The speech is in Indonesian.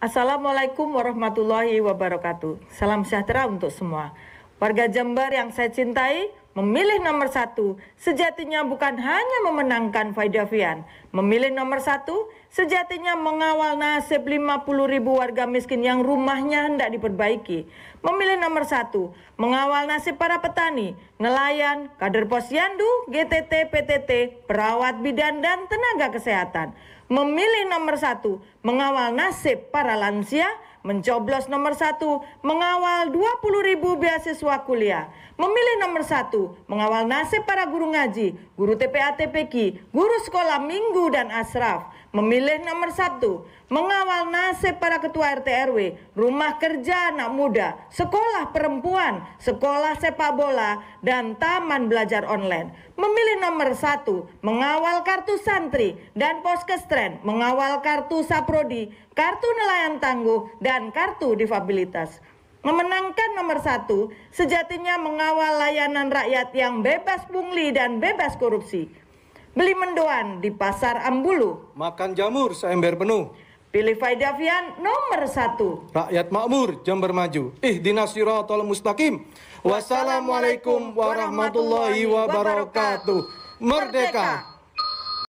Assalamualaikum warahmatullahi wabarakatuh. Salam sejahtera untuk semua. Warga Jember yang saya cintai, Memilih nomor satu sejatinya bukan hanya memenangkan Faidavian. Memilih nomor satu sejatinya mengawal nasib 50 ribu warga miskin yang rumahnya hendak diperbaiki. Memilih nomor satu mengawal nasib para petani, nelayan, kader posyandu, GTT, PTT, perawat bidan, dan tenaga kesehatan. Memilih nomor satu mengawal nasib para lansia, mencoblos nomor satu mengawal 20 ribu beasiswa kuliah. Memilih nomor satu mengawal nasib para guru ngaji, guru TPA TPQ, guru sekolah minggu dan asraf. Memilih nomor satu, mengawal nasib para ketua RT RW, rumah kerja anak muda, sekolah perempuan, sekolah sepak bola, dan taman belajar online. Memilih nomor satu, mengawal kartu santri dan poskestren, mengawal kartu saprodi, kartu nelayan tangguh, dan kartu difabilitas. Memenangkan nomor satu sejatinya mengawal layanan rakyat yang bebas pungli dan bebas korupsi. Beli mendoan di pasar Ambulu. Makan jamur seember penuh. Pilih Faidavian nomor satu. Rakyat makmur, Jember maju. ih siratal mustaqim. Wassalamualaikum warahmatullahi wabarakatuh. Merdeka!